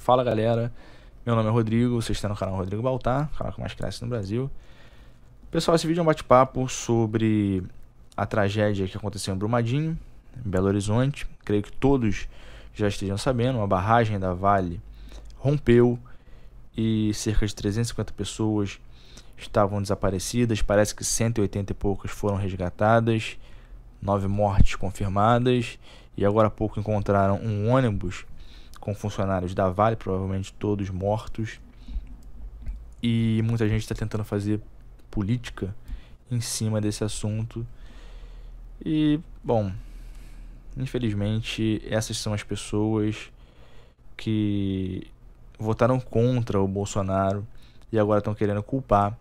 Fala galera, meu nome é Rodrigo, vocês estão no canal Rodrigo Baltar, canal que mais cresce no Brasil. Pessoal, esse vídeo é um bate-papo sobre a tragédia que aconteceu em Brumadinho, em Belo Horizonte. Creio que todos já estejam sabendo, uma barragem da Vale rompeu e cerca de 350 pessoas estavam desaparecidas, parece que 180 e poucas foram resgatadas, nove mortes confirmadas e agora há pouco encontraram um ônibus com funcionários da Vale, provavelmente todos mortos. E muita gente está tentando fazer política em cima desse assunto. E, bom, infelizmente, essas são as pessoas que votaram contra o Bolsonaro e agora estão querendo culpar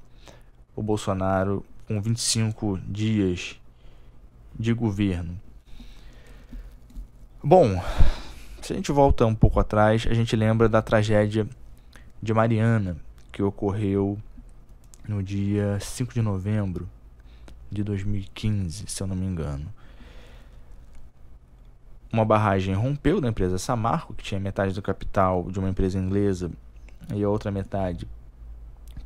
o Bolsonaro com 25 dias de governo. Bom, se a gente volta um pouco atrás, a gente lembra da tragédia de Mariana, que ocorreu no dia 5 de novembro de 2015, se eu não me engano. Uma barragem rompeu da empresa Samarco, que tinha metade do capital de uma empresa inglesa e a outra metade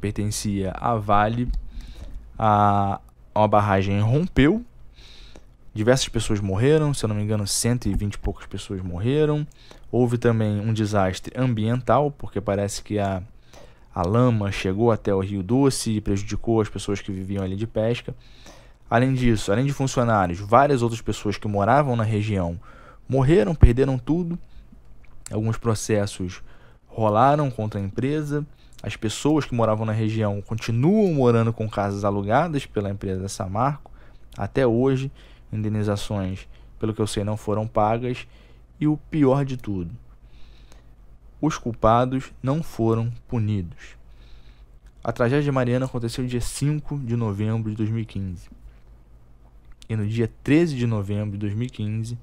pertencia à Vale. A, uma barragem rompeu Diversas pessoas morreram, se eu não me engano, 120 e poucas pessoas morreram. Houve também um desastre ambiental, porque parece que a, a lama chegou até o Rio Doce e prejudicou as pessoas que viviam ali de pesca. Além disso, além de funcionários, várias outras pessoas que moravam na região morreram, perderam tudo. Alguns processos rolaram contra a empresa. As pessoas que moravam na região continuam morando com casas alugadas pela empresa Samarco até hoje indenizações, pelo que eu sei, não foram pagas. E o pior de tudo, os culpados não foram punidos. A tragédia de Mariana aconteceu dia 5 de novembro de 2015. E no dia 13 de novembro de 2015,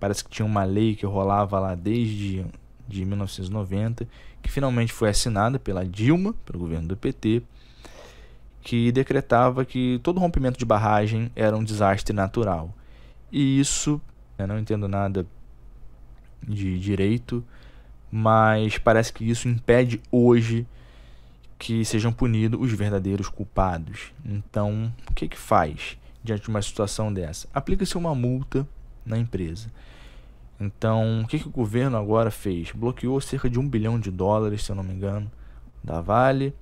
parece que tinha uma lei que rolava lá desde de 1990, que finalmente foi assinada pela Dilma, pelo governo do PT, que decretava que todo rompimento de barragem era um desastre natural. E isso, eu não entendo nada de direito, mas parece que isso impede hoje que sejam punidos os verdadeiros culpados. Então, o que, que faz diante de uma situação dessa? Aplica-se uma multa na empresa. Então, o que, que o governo agora fez? Bloqueou cerca de um bilhão de dólares, se eu não me engano, da Vale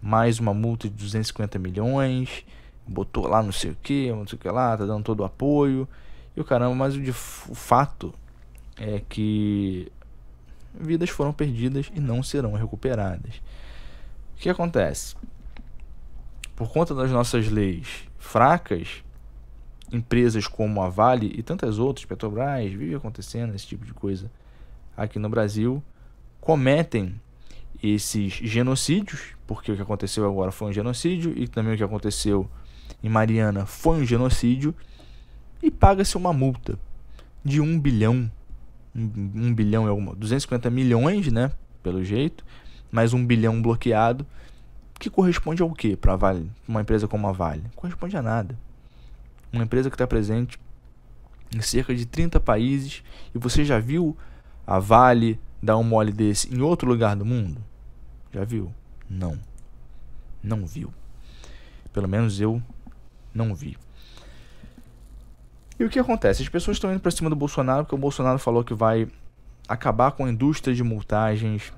mais uma multa de 250 milhões, botou lá não sei o que, não sei o que lá, tá dando todo o apoio. E o caramba, mas o, de, o fato é que vidas foram perdidas e não serão recuperadas. O que acontece? Por conta das nossas leis fracas, empresas como a Vale e tantas outras, Petrobras, vive acontecendo esse tipo de coisa aqui no Brasil, cometem esses genocídios, porque o que aconteceu agora foi um genocídio e também o que aconteceu em Mariana foi um genocídio, e paga-se uma multa de 1 bilhão, 1 bilhão é alguma, 250 milhões, né, pelo jeito, mais 1 bilhão bloqueado, que corresponde ao que para Vale, uma empresa como a Vale? Corresponde a nada. Uma empresa que está presente em cerca de 30 países e você já viu a Vale dar um mole desse em outro lugar do mundo? Já viu? Não. Não viu. Pelo menos eu não vi. E o que acontece? As pessoas estão indo para cima do Bolsonaro porque o Bolsonaro falou que vai acabar com a indústria de multagens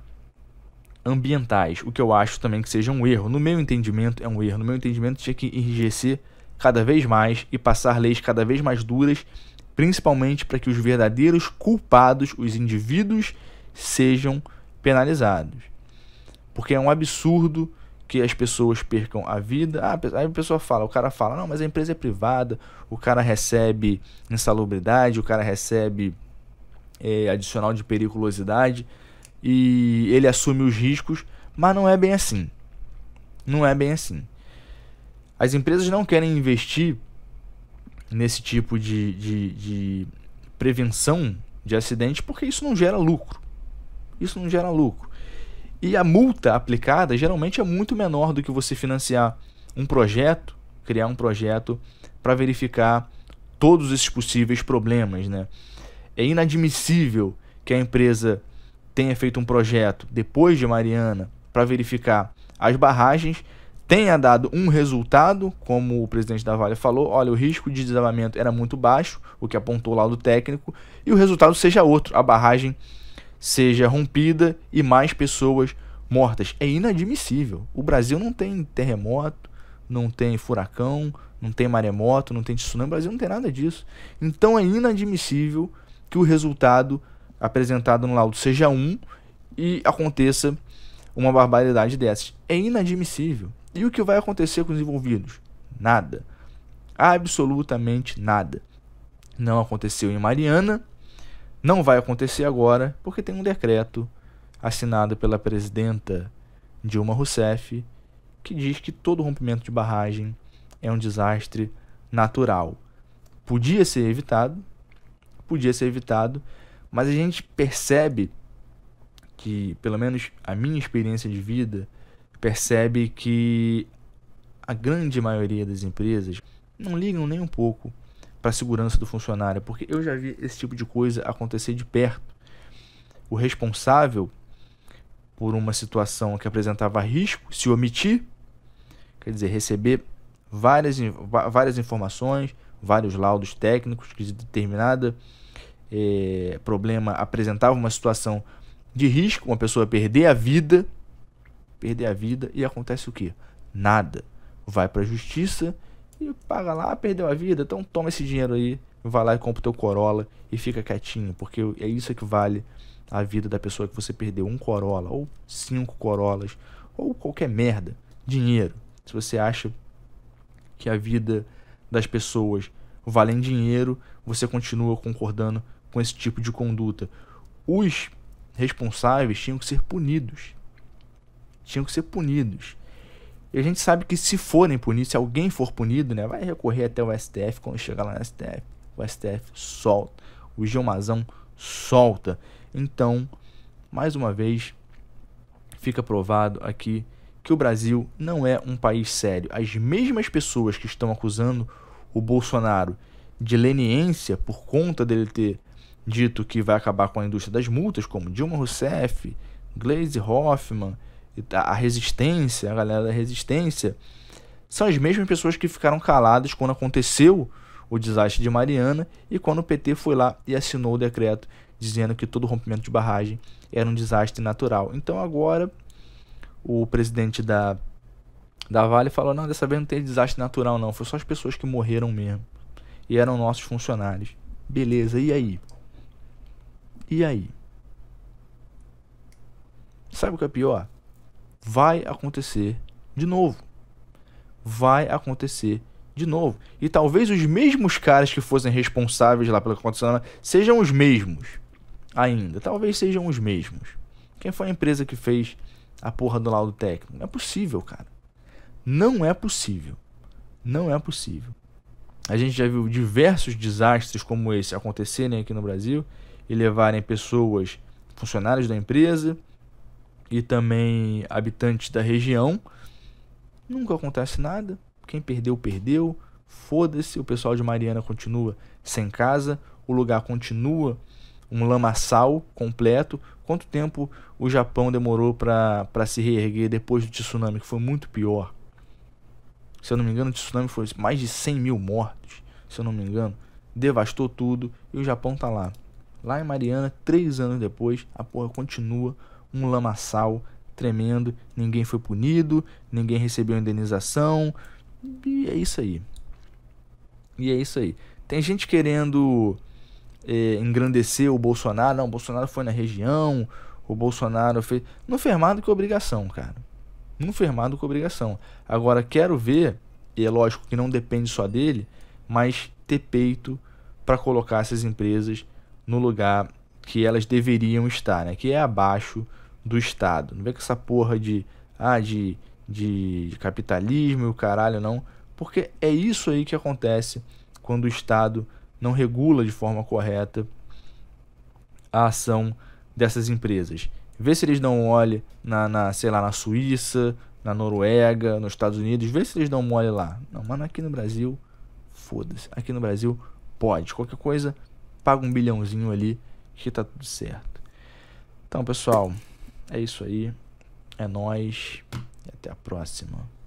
ambientais, o que eu acho também que seja um erro. No meu entendimento, é um erro. No meu entendimento, tinha que enrijecer cada vez mais e passar leis cada vez mais duras, principalmente para que os verdadeiros culpados, os indivíduos, sejam penalizados. Porque é um absurdo que as pessoas percam a vida. Ah, aí a pessoa fala, o cara fala, não, mas a empresa é privada, o cara recebe insalubridade, o cara recebe é, adicional de periculosidade e ele assume os riscos, mas não é bem assim. Não é bem assim. As empresas não querem investir nesse tipo de, de, de prevenção de acidente porque isso não gera lucro. Isso não gera lucro. E a multa aplicada geralmente é muito menor do que você financiar um projeto, criar um projeto para verificar todos esses possíveis problemas, né? É inadmissível que a empresa tenha feito um projeto depois de Mariana para verificar as barragens, tenha dado um resultado, como o presidente da Vale falou, olha, o risco de desabamento era muito baixo, o que apontou lá do técnico, e o resultado seja outro, a barragem seja rompida e mais pessoas mortas. É inadmissível. O Brasil não tem terremoto, não tem furacão, não tem maremoto, não tem tsunami. O Brasil não tem nada disso. Então é inadmissível que o resultado apresentado no laudo seja um e aconteça uma barbaridade dessas. É inadmissível. E o que vai acontecer com os envolvidos? Nada. Absolutamente nada. Não aconteceu em Mariana, não vai acontecer agora, porque tem um decreto assinado pela presidenta Dilma Rousseff que diz que todo rompimento de barragem é um desastre natural. Podia ser evitado, podia ser evitado, mas a gente percebe que, pelo menos a minha experiência de vida, percebe que a grande maioria das empresas não ligam nem um pouco para a segurança do funcionário, porque eu já vi esse tipo de coisa acontecer de perto. O responsável por uma situação que apresentava risco se omitir, quer dizer, receber várias, várias informações, vários laudos técnicos que de determinada eh, problema apresentava uma situação de risco, uma pessoa perder a vida, perder a vida e acontece o que? Nada. Vai para a justiça e paga lá, perdeu a vida, então toma esse dinheiro aí, vai lá e compra o teu Corolla e fica quietinho, porque é isso que vale a vida da pessoa que você perdeu um Corolla, ou cinco Corollas, ou qualquer merda. Dinheiro. Se você acha que a vida das pessoas vale em dinheiro, você continua concordando com esse tipo de conduta. Os responsáveis tinham que ser punidos. Tinham que ser punidos. E a gente sabe que se forem né, punidos, se alguém for punido, né, vai recorrer até o STF quando chegar lá no STF. O STF solta. O Gilmazão solta. Então, mais uma vez, fica provado aqui que o Brasil não é um país sério. As mesmas pessoas que estão acusando o Bolsonaro de leniência por conta dele ter dito que vai acabar com a indústria das multas, como Dilma Rousseff, Glaze Hoffman a resistência, a galera da resistência, são as mesmas pessoas que ficaram caladas quando aconteceu o desastre de Mariana e quando o PT foi lá e assinou o decreto dizendo que todo rompimento de barragem era um desastre natural. Então agora o presidente da, da Vale falou: não, dessa vez não tem desastre natural, não. Foi só as pessoas que morreram mesmo. E eram nossos funcionários. Beleza, e aí? E aí? Sabe o que é pior? vai acontecer de novo. Vai acontecer de novo. E talvez os mesmos caras que fossem responsáveis lá pelo que aconteceu lá, sejam os mesmos ainda. Talvez sejam os mesmos. Quem foi a empresa que fez a porra do laudo técnico? Não é possível, cara. Não é possível. Não é possível. A gente já viu diversos desastres como esse acontecerem aqui no Brasil e levarem pessoas, funcionários da empresa, e também habitantes da região. Nunca acontece nada. Quem perdeu, perdeu. Foda-se, o pessoal de Mariana continua sem casa, o lugar continua um lamaçal completo. Quanto tempo o Japão demorou para se reerguer depois do tsunami, que foi muito pior? Se eu não me engano, o tsunami foi mais de 100 mil mortos. Se eu não me engano, devastou tudo e o Japão tá lá. Lá em Mariana, três anos depois, a porra continua um lamaçal tremendo, ninguém foi punido, ninguém recebeu indenização, e é isso aí. E é isso aí. Tem gente querendo é, engrandecer o Bolsonaro, não, o Bolsonaro foi na região, o Bolsonaro fez. Não fez mais do que obrigação, cara. Não fez mais do que obrigação. Agora, quero ver, e é lógico que não depende só dele, mas ter peito para colocar essas empresas no lugar que elas deveriam estar, né? Que é abaixo do Estado. Não vê com essa porra de, ah, de, de, de capitalismo e o caralho, não. Porque é isso aí que acontece quando o Estado não regula de forma correta a ação dessas empresas. Vê se eles dão mole na, na, sei lá, na Suíça, na Noruega, nos Estados Unidos. Vê se eles dão mole lá. Não, mano, aqui no Brasil, foda-se. Aqui no Brasil, pode. Qualquer coisa, paga um bilhãozinho ali que tá tudo certo. Então, pessoal, é isso aí. É nós. Até a próxima.